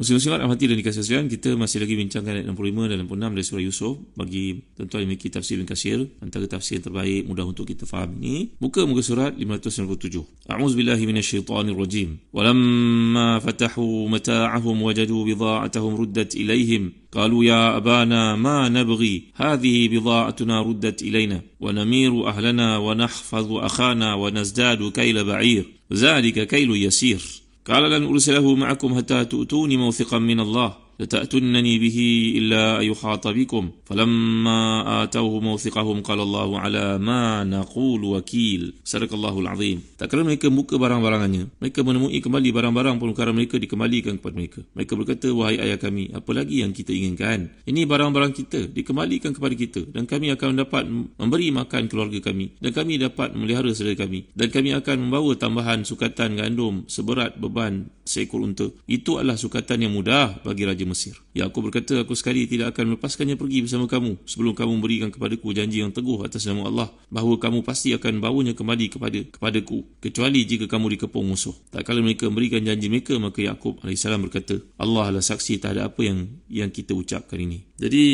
Muslim-Muslim yang hati dan dikasih sekalian, kita masih lagi bincangkan ayat 65 dan 66 dari surah Yusuf bagi tuan-tuan yang memiliki tafsir bin Kasir antara tafsir yang terbaik mudah untuk kita faham ini. Muka muka surat 597. A'uz billahi minasyaitanir rajim. Walamma fatahu mata'ahum wajadu bida'atahum ruddat ilayhim. Kalu ya abana ma nabghi hadhihi bida'atuna ruddat ilaina wa namiru ahlana wa nahfazu akhana wa nazdadu kayla ba'ir. Zalika kaylu yasir. قال لن أرسله معكم حتى تؤتوني موثقا من الله لتأتنني به إلا أن يحاط بكم فلما آتوه موثقهم قال الله على ما نقول وكيل صدق الله العظيم tak kerana mereka buka barang-barangannya mereka menemui kembali barang-barang perkara mereka dikembalikan kepada mereka mereka berkata wahai ayah kami apa lagi yang kita inginkan ini barang-barang kita dikembalikan kepada kita dan kami akan dapat memberi makan keluarga kami dan kami dapat memelihara saudara kami dan kami akan membawa tambahan sukatan gandum seberat beban seekor unta itu adalah sukatan yang mudah bagi raja Mesir. Yakub berkata, aku sekali tidak akan melepaskannya pergi bersama kamu sebelum kamu memberikan kepadaku janji yang teguh atas nama Allah bahawa kamu pasti akan bawanya kembali kepada kepadaku kecuali jika kamu dikepung musuh. Tak kala mereka memberikan janji mereka, maka Yakub alaihissalam berkata, Allah adalah saksi tak ada apa yang yang kita ucapkan ini. Jadi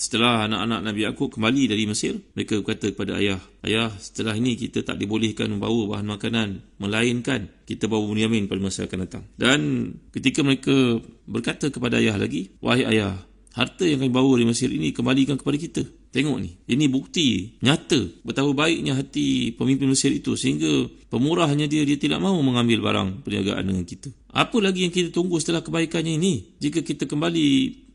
setelah anak-anak Nabi aku kembali dari Mesir, mereka berkata kepada ayah, Ayah, setelah ini kita tak dibolehkan membawa bahan makanan, melainkan kita bawa Bunyamin pada masa akan datang. Dan ketika mereka berkata kepada ayah lagi, Wahai ayah, harta yang kami bawa dari Mesir ini kembalikan kepada kita. Tengok ni, ini bukti nyata betapa baiknya hati pemimpin Mesir itu sehingga pemurahnya dia, dia tidak mahu mengambil barang perniagaan dengan kita. Apa lagi yang kita tunggu setelah kebaikannya ini? Jika kita kembali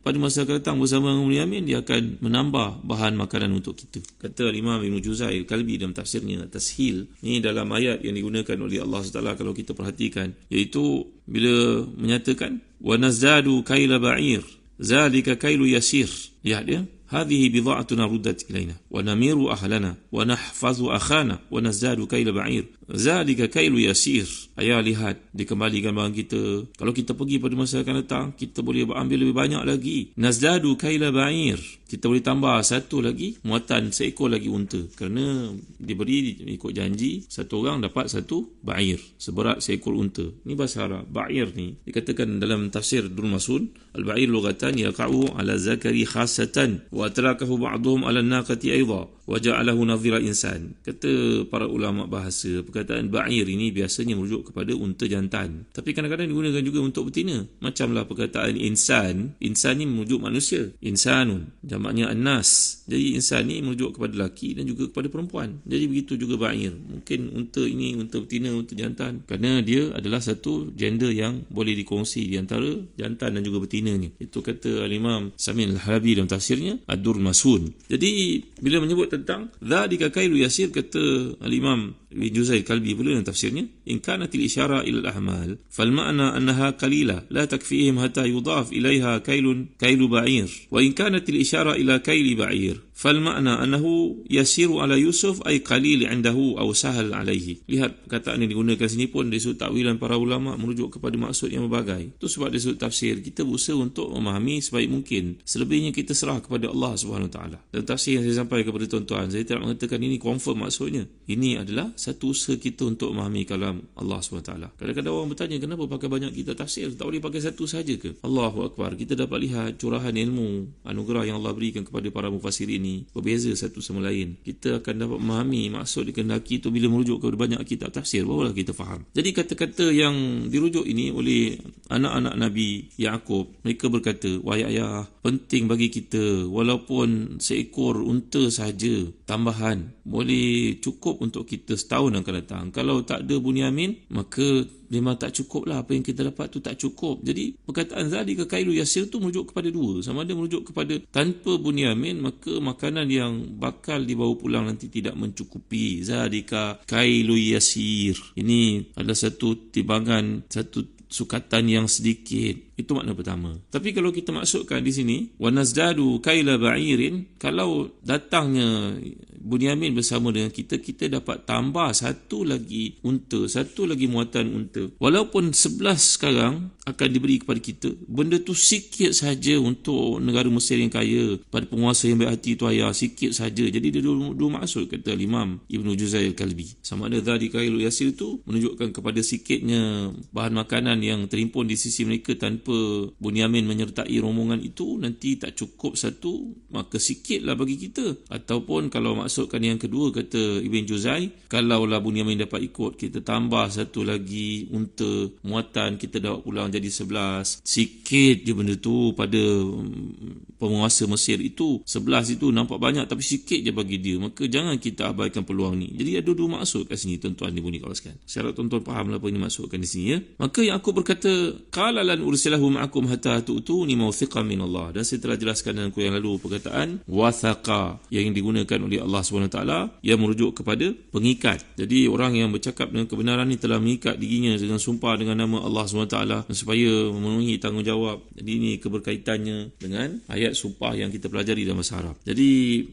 pada masa akan datang bersama Imam Ibn Yamin dia akan menambah bahan makanan untuk kita kata Imam Ibn Juzai Kalbi dalam tafsirnya Tashil ini dalam ayat yang digunakan oleh Allah SWT kalau kita perhatikan iaitu bila menyatakan wa nazadu kaila ba'ir zalika kailu yasir lihat ya, dia هذه بضاعتنا ردت إلينا ونمير أهلنا ونحفظ أخانا ونزداد كيل بعير Zalika kailu yasir. Ayah lihat, dikembalikan barang kita. Kalau kita pergi pada masa akan datang, kita boleh ambil lebih banyak lagi. Nazdadu kaila ba'ir. Kita boleh tambah satu lagi, muatan seekor lagi unta. Kerana diberi ikut janji, satu orang dapat satu ba'ir. Seberat seekor unta. Ini bahasa Arab. Ba'ir ni, dikatakan dalam tafsir Dhul Masun, Al-ba'ir lugatan yaka'u ala zakari khasatan. Wa atrakahu ba'duhum ala naqati aidha waja'alahu nadhira insan. Kata para ulama bahasa, perkataan ba'ir ini biasanya merujuk kepada unta jantan. Tapi kadang-kadang digunakan juga untuk betina. Macamlah perkataan insan, insan ini merujuk manusia. Insanun, jamaknya anas. Jadi insan ini merujuk kepada lelaki dan juga kepada perempuan. Jadi begitu juga ba'ir. Mungkin unta ini, unta betina, unta jantan. Kerana dia adalah satu gender yang boleh dikongsi di antara jantan dan juga betinanya. Itu kata Al-Imam Samin Al-Halabi dalam tafsirnya, Ad-Dur Masun. Jadi, bila menyebut tentang dhalika kailu yasir kata al-imam Ibn Juzai Kalbi pula dalam tafsirnya in kanat al isyara ila al ahmal fal ma'na annaha qalila la takfihim hatta yudaf ilayha kailun kailu ba'ir wa in kanat al isyara ila kaili ba'ir fal ma'na annahu yasiru ala yusuf ay qalil indahu aw sahal alayhi lihat Kata ini, digunakan sini pun dari sudut takwilan para ulama merujuk kepada maksud yang berbagai itu sebab dari sudut tafsir kita berusaha untuk memahami sebaik mungkin selebihnya kita serah kepada Allah Subhanahu Wa taala dan tafsir yang saya sampaikan kepada tuan-tuan saya tidak mengatakan ini confirm maksudnya ini adalah satu usaha kita untuk memahami kalam Allah SWT. Kadang-kadang orang bertanya, kenapa pakai banyak kita tafsir? Tak boleh pakai satu sahaja ke? Allahu Akbar, kita dapat lihat curahan ilmu, anugerah yang Allah berikan kepada para mufasir ini, berbeza satu sama lain. Kita akan dapat memahami maksud dikendaki itu bila merujuk kepada banyak kita tafsir, barulah kita faham. Jadi kata-kata yang dirujuk ini oleh anak-anak Nabi Yaakob, mereka berkata, wahai ayah, penting bagi kita, walaupun seekor unta sahaja, tambahan, boleh cukup untuk kita tahun akan datang. Kalau tak ada Bunyamin, maka memang tak cukup lah. Apa yang kita dapat tu tak cukup. Jadi, perkataan Zadi ke Kailu Yasir tu merujuk kepada dua. Sama ada merujuk kepada tanpa Bunyamin, maka makanan yang bakal dibawa pulang nanti tidak mencukupi. Zadi ke Kailu Yasir. Ini adalah satu timbangan, satu sukatan yang sedikit. Itu makna pertama. Tapi kalau kita maksudkan di sini, wa kaila ba'irin, kalau datangnya Bunyamin bersama dengan kita, kita dapat tambah satu lagi unta, satu lagi muatan unta. Walaupun sebelas sekarang akan diberi kepada kita, benda tu sikit saja untuk negara Mesir yang kaya, pada penguasa yang baik hati tu ayah, sikit saja. Jadi dia dua, dua maksud kata Imam Ibn Juzair Kalbi. Sama ada Zadi Kailu Yasir tu menunjukkan kepada sikitnya bahan makanan yang terimpun di sisi mereka tanpa Bunyamin menyertai rombongan itu, nanti tak cukup satu, maka sikitlah bagi kita. Ataupun kalau maksud masukkan yang kedua kata Ibn Juzai kalaulah Bunyamin dapat ikut kita tambah satu lagi unta muatan kita dapat pulang jadi sebelas sikit je benda tu pada mm, penguasa Mesir itu sebelas itu nampak banyak tapi sikit je bagi dia maka jangan kita abaikan peluang ni jadi ada dua maksud kat sini tuan-tuan ni bunyi kalau sekian saya harap tuan-tuan faham apa yang dimaksudkan di sini ya maka yang aku berkata qalalan ursilahu ma'akum hatta tu'tuni mawthiqan min minallah dan saya telah jelaskan dalam kuliah lalu perkataan wathaqa yang digunakan oleh Allah Allah taala yang merujuk kepada pengikat. Jadi orang yang bercakap dengan kebenaran ini telah mengikat dirinya dengan sumpah dengan nama Allah Swt supaya memenuhi tanggungjawab. Jadi ini keberkaitannya dengan ayat sumpah yang kita pelajari dalam bahasa Arab. Jadi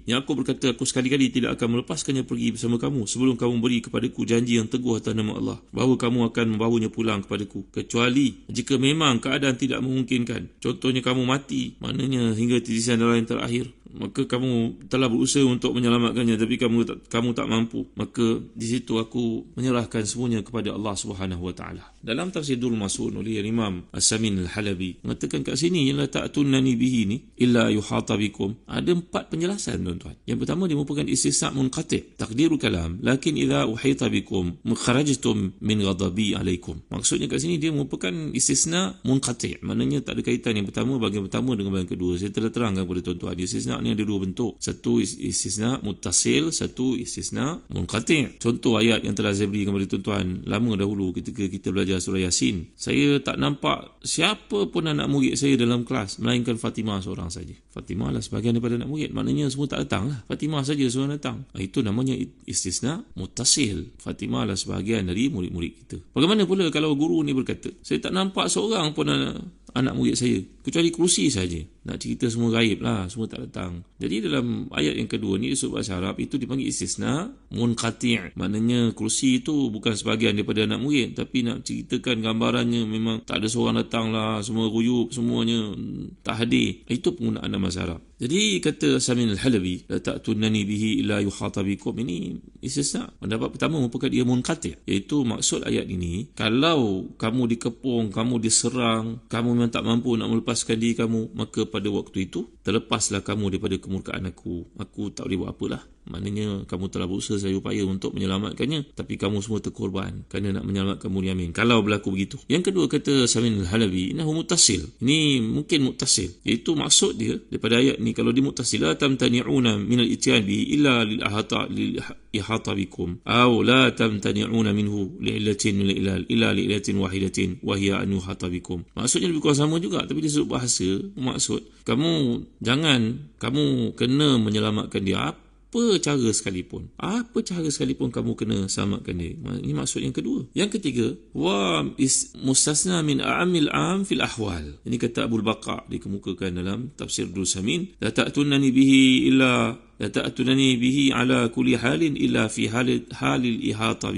yang aku berkata aku sekali-kali tidak akan melepaskannya pergi bersama kamu sebelum kamu beri kepadaku janji yang teguh atas nama Allah bahawa kamu akan membawanya pulang kepadaku kecuali jika memang keadaan tidak memungkinkan. Contohnya kamu mati maknanya hingga titisan darah yang terakhir maka kamu telah berusaha untuk menyelamatkannya tapi kamu tak kamu tak mampu maka di situ aku menyerahkan semuanya kepada Allah Subhanahu wa taala dalam tafsir Dul Masun oleh Imam As-Samin Al-Halabi mengatakan kat sini ialah ta'tunani bihi ni illa yuhatabikum. Ada empat penjelasan tuan-tuan. Yang pertama dia merupakan istisna' munqati' takdirul kalam lakin idza uhitabikum mukharajtum min ghadabi alaikum. Maksudnya kat sini dia merupakan istisna' munqati' maknanya tak ada kaitan yang pertama bagian pertama dengan bagian kedua. Saya telah terangkan kepada tuan-tuan istisna' ni ada dua bentuk. Satu istisna' muttasil, satu istisna' munqati'. Contoh ayat yang telah saya berikan kepada tuan-tuan lama dahulu ketika kita belajar belajar surah Yasin. Saya tak nampak siapa pun anak murid saya dalam kelas melainkan Fatimah seorang saja. Fatimah lah sebahagian daripada anak murid. Maknanya semua tak datang lah. Fatimah saja seorang datang. Ah, itu namanya istisna mutasil. Fatimah lah sebahagian dari murid-murid kita. Bagaimana pula kalau guru ni berkata, saya tak nampak seorang pun anak anak murid saya kecuali kerusi saja nak cerita semua gaib lah semua tak datang jadi dalam ayat yang kedua ni sebab bahasa Arab itu dipanggil istisna munqati' maknanya kerusi itu bukan sebahagian daripada anak murid tapi nak ceritakan gambarannya memang tak ada seorang datang lah semua ruyuk semuanya hmm, tak hadir itu penggunaan nama bahasa Arab jadi kata Samin al-Halabi la ta'tunani bihi illa yukhatabikum ini istisna. Pendapat pertama merupakan ia munqatil iaitu maksud ayat ini kalau kamu dikepung, kamu diserang, kamu memang tak mampu nak melepaskan diri kamu, maka pada waktu itu terlepaslah kamu daripada kemurkaan aku. Aku tak boleh buat apalah. Maknanya kamu telah berusaha saya upaya untuk menyelamatkannya Tapi kamu semua terkorban Kerana nak menyelamatkan Bunyamin Kalau berlaku begitu Yang kedua kata Samin Al-Halabi Ini mutasil Ini mungkin mutasil Iaitu maksud dia Daripada ayat ni Kalau dia mutasil La tam tani'una minal itian bihi Illa lil ahata lil ihata bikum Au la tam minhu minhu Li'ilatin minal ilal Illa li'ilatin wahidatin Wahia an yuhata bikum Maksudnya lebih kurang sama juga Tapi dia sebut bahasa Maksud Kamu jangan Kamu kena menyelamatkan dia Apa apa cara sekalipun apa cara sekalipun kamu kena samakan dia ini maksud yang kedua yang ketiga wa is mustasna min amil am fil ahwal ini kata Abu Bakar dikemukakan dalam tafsir Dusamin la ta'tunani bihi illa تأتونني به على كل حال إلا في حال, حال الإحاطة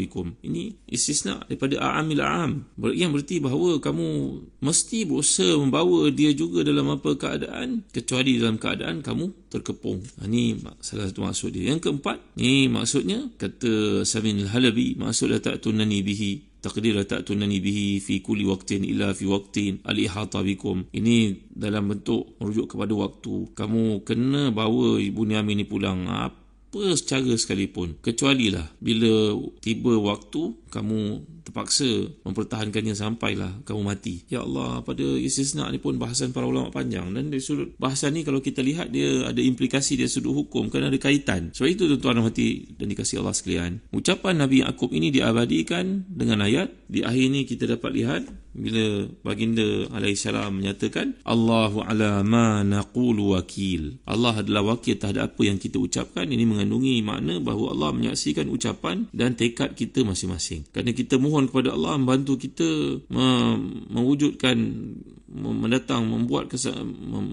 ini istisna daripada a'am ila a'am yang berarti bahawa kamu mesti berusaha membawa dia juga dalam apa keadaan kecuali dalam keadaan kamu terkepung ini ha, salah satu maksud dia yang keempat ini maksudnya kata Sabin al-Halabi maksud tak tunani bihi taqdir ta'tunani bihi fi kulli waqtin illa fi waqtin al-ihata bikum ini dalam bentuk merujuk kepada waktu kamu kena bawa ibu niami ni pulang apa secara sekalipun kecuali lah bila tiba waktu kamu terpaksa mempertahankannya sampailah kamu mati. Ya Allah, pada nak ni pun bahasan para ulama panjang dan dari sudut bahasan ni kalau kita lihat dia ada implikasi dia sudut hukum kerana ada kaitan. Sebab itu tuan-tuan dan hati dan dikasihi Allah sekalian. Ucapan Nabi Yaakob ini diabadikan dengan ayat di akhir ni kita dapat lihat bila baginda alaihi salam menyatakan Allahu ala ma naqulu wakil. Allah adalah wakil terhadap apa yang kita ucapkan. Ini mengandungi makna bahawa Allah menyaksikan ucapan dan tekad kita masing-masing. Kerana kita mohon Mohon kepada Allah membantu kita mewujudkan mendatang membuat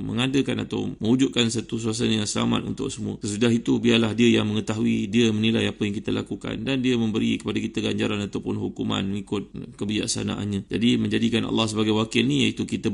mengadakan atau mewujudkan satu suasana yang selamat untuk semua sesudah itu biarlah dia yang mengetahui dia menilai apa yang kita lakukan dan dia memberi kepada kita ganjaran ataupun hukuman mengikut kebijaksanaannya jadi menjadikan Allah sebagai wakil ni iaitu kita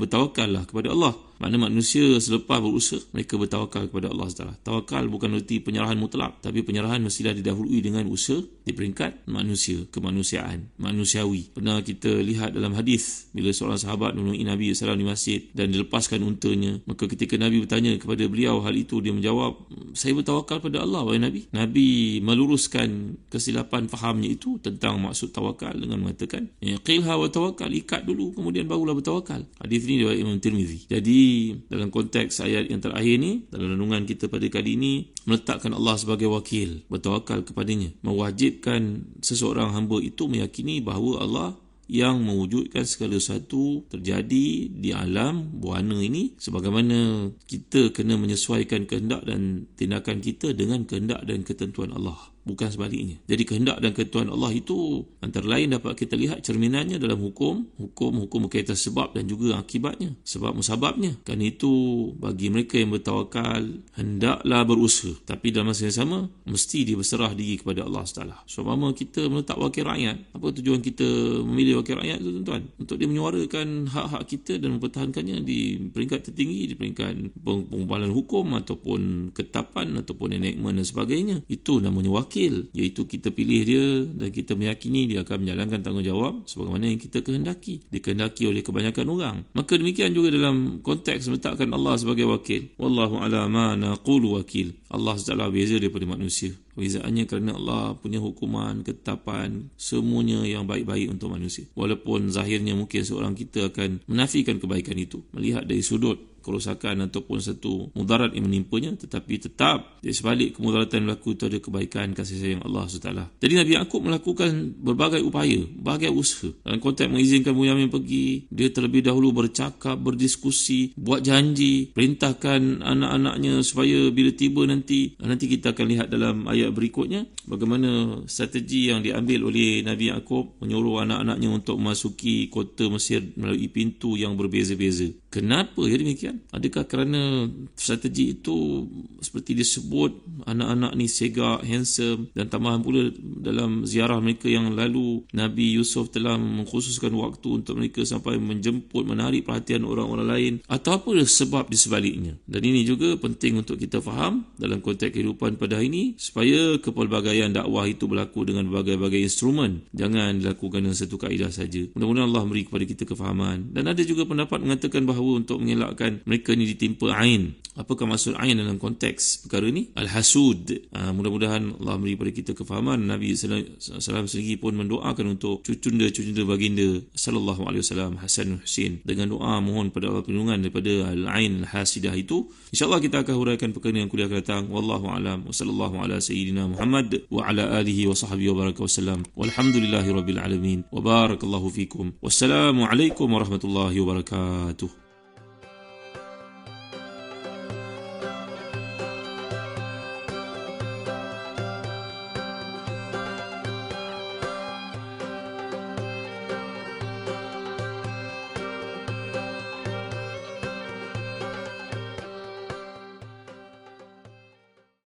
lah kepada Allah mana manusia selepas berusaha mereka bertawakal kepada Allah Taala tawakal bukan erti penyerahan mutlak tapi penyerahan mestilah didahului dengan usaha di peringkat manusia kemanusiaan manusiawi pernah kita lihat dalam hadis bila seorang sahabat menemui Nabi sallallahu di masjid dan dilepaskan untanya. Maka ketika Nabi bertanya kepada beliau hal itu, dia menjawab, saya bertawakal kepada Allah, wahai Nabi. Nabi meluruskan kesilapan fahamnya itu tentang maksud tawakal dengan mengatakan, ya, qilha wa tawakal, ikat dulu, kemudian barulah bertawakal. Hadis ini dari Imam Tirmizi. Jadi, dalam konteks ayat yang terakhir ini, dalam renungan kita pada kali ini, meletakkan Allah sebagai wakil, bertawakal kepadanya. Mewajibkan seseorang hamba itu meyakini bahawa Allah yang mewujudkan segala sesuatu terjadi di alam buana ini sebagaimana kita kena menyesuaikan kehendak dan tindakan kita dengan kehendak dan ketentuan Allah bukan sebaliknya. Jadi kehendak dan ketuan Allah itu antara lain dapat kita lihat cerminannya dalam hukum, hukum hukum berkaitan sebab dan juga akibatnya, sebab musababnya. Kan itu bagi mereka yang bertawakal hendaklah berusaha tapi dalam masa yang sama mesti dia berserah diri kepada Allah Taala. So kita meletak wakil rakyat, apa tujuan kita memilih wakil rakyat itu tuan-tuan? Untuk dia menyuarakan hak-hak kita dan mempertahankannya di peringkat tertinggi, di peringkat peng- pengumpulan hukum ataupun ketapan ataupun enactment dan sebagainya. Itu namanya wakil wakil iaitu kita pilih dia dan kita meyakini dia akan menjalankan tanggungjawab sebagaimana yang kita kehendaki dikehendaki oleh kebanyakan orang maka demikian juga dalam konteks meletakkan Allah sebagai wakil wallahu ala ma naqul wakil Allah Taala beza daripada manusia Perbezaannya kerana Allah punya hukuman, ketetapan, semuanya yang baik-baik untuk manusia. Walaupun zahirnya mungkin seorang kita akan menafikan kebaikan itu. Melihat dari sudut kerosakan ataupun satu mudarat yang menimpanya tetapi tetap di sebalik kemudaratan berlaku itu ada kebaikan kasih sayang Allah SWT jadi Nabi Yaakob melakukan berbagai upaya berbagai usaha dalam konteks mengizinkan Bunyamin pergi dia terlebih dahulu bercakap berdiskusi buat janji perintahkan anak-anaknya supaya bila tiba nanti nanti kita akan lihat dalam ayat berikutnya bagaimana strategi yang diambil oleh Nabi Yaakob menyuruh anak-anaknya untuk memasuki kota Mesir melalui pintu yang berbeza-beza Kenapa ya demikian? Adakah kerana strategi itu seperti disebut anak-anak ni segak, handsome dan tambahan pula dalam ziarah mereka yang lalu Nabi Yusuf telah mengkhususkan waktu untuk mereka sampai menjemput, menarik perhatian orang-orang lain atau apa sebab di sebaliknya? Dan ini juga penting untuk kita faham dalam konteks kehidupan pada hari ini supaya kepelbagaian dakwah itu berlaku dengan berbagai-bagai instrumen. Jangan dilakukan dengan satu kaedah saja. Mudah-mudahan Allah beri kepada kita kefahaman. Dan ada juga pendapat mengatakan bahawa bahawa untuk mengelakkan mereka ini ditimpa ain. Apakah maksud ain dalam konteks perkara ini? Al-hasud. Uh, mudah-mudahan Allah beri kepada kita kefahaman. Nabi SAW sendiri pun mendoakan untuk cucunda-cucunda baginda SAW Hasan Hussein dengan doa mohon pada Allah perlindungan daripada al-ain al-hasidah itu. InsyaAllah kita akan huraikan perkara yang kuliah akan datang. Wallahu'alam. Wassalamualaikum warahmatullahi wabarakatuh. Muhammad wa ala alihi wa sahbihi wa baraka wasallam. Walhamdulillahi rabbil alamin. Wa barakallahu fikum. Wassalamualaikum warahmatullahi wabarakatuh.